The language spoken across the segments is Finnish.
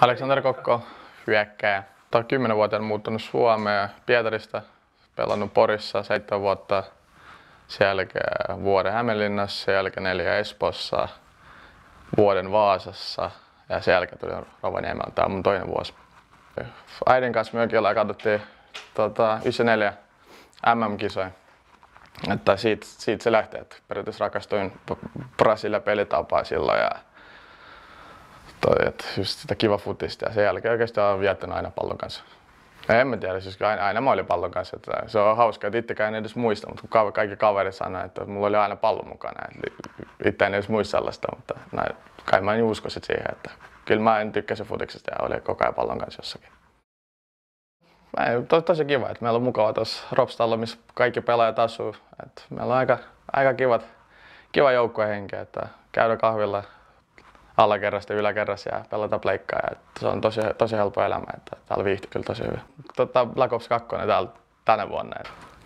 Aleksander Kokko, hyökkääjä. Tämä on 10-vuotiaana muuttunut Suomeen Pietarista, pelannut Porissa seitsemän vuotta, sen jälkeen vuoden Hämeenlinnassa, sen jälkeen neljä Espossa, vuoden Vaasassa ja sen jälkeen tuli Rovaniemellä. Tämä on mun toinen vuosi. Äidin kanssa mökillä katsottiin tota, 94 MM-kisoja. Että siitä, siitä se lähtee, että periaatteessa rakastuin Brasilia pelitapaa silloin ja toi, että just sitä kiva futista ja sen jälkeen oikeastaan on viettänyt aina pallon kanssa. En mä tiedä, siis aina, aina mä olin pallon kanssa. Että se on hauska, että itsekään en edes muista, mutta kun kaikki kaverit sanoi, että mulla oli aina pallo mukana. Itse en edes muista sellaista, mutta näin, kai mä en uskoisin siihen, että kyllä mä en tykkäsi futiksesta ja olin koko ajan pallon kanssa jossakin. Mä en, to, tosi kiva, että meillä on mukava tuossa Ropstalla, missä kaikki pelaajat asuu. Et meillä on aika, aika kivat, kiva joukkuehenki, että käydä kahvilla, alakerrasta ja ja pelata pleikkaa. Ja se on tosi, tosi helppo elämä, että täällä viihtyy kyllä tosi hyvin. Tota, Black Ops 2 täällä tänä vuonna.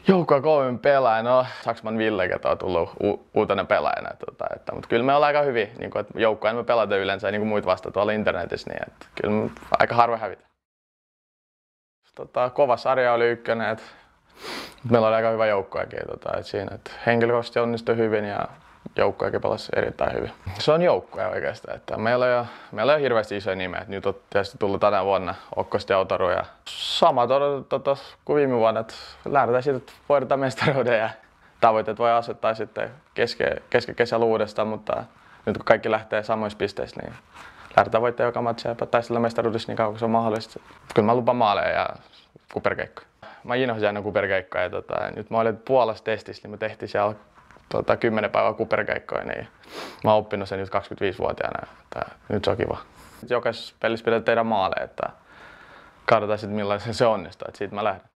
Joukkoa kovin pelaaja, no Saksman Ville, joka on tullut u- uutena pelaajana. Tota, että, mutta kyllä me ollaan aika hyvin, niin kuin, että joukkoa me pelata yleensä niin kuin muut vasta tuolla internetissä, niin että, kyllä me aika harvoin hävitä. Tota, kova sarja oli ykkönen, että meillä oli aika hyvä joukkoakin. Tota, että siinä, että henkilökohtaisesti onnistui hyvin ja joukkoja pelasi erittäin hyvin. Se on joukkoja oikeastaan. Että meillä, on, meillä on hirveästi isoja nimeä. Nyt on tietysti tullut tänä vuonna Okkosti ja Ja sama todella, tuota kuin viime vuonna, että lähdetään siitä, että voidaan mestaruuden ja tavoitteet voi asettaa sitten keske, keskekesällä uudestaan, mutta nyt kun kaikki lähtee samoissa pisteissä, niin lähdetään voittaa joka matcha ja sillä mestaruudessa niin kauan kuin se on mahdollista. Kyllä mä lupaan maaleja ja kuperkeikkoja. Mä inhosin aina kuperkeikkoja ja tota, nyt mä olin Puolassa testissä, niin mä tehtiin siellä tota, 10 päivää kuperkeikkoja, niin mä oon oppinut sen nyt 25-vuotiaana, että nyt se on kiva. Jokaisessa pelissä pitää tehdä maaleja, että katsotaan sitten millainen se onnistuu, että siitä mä lähden.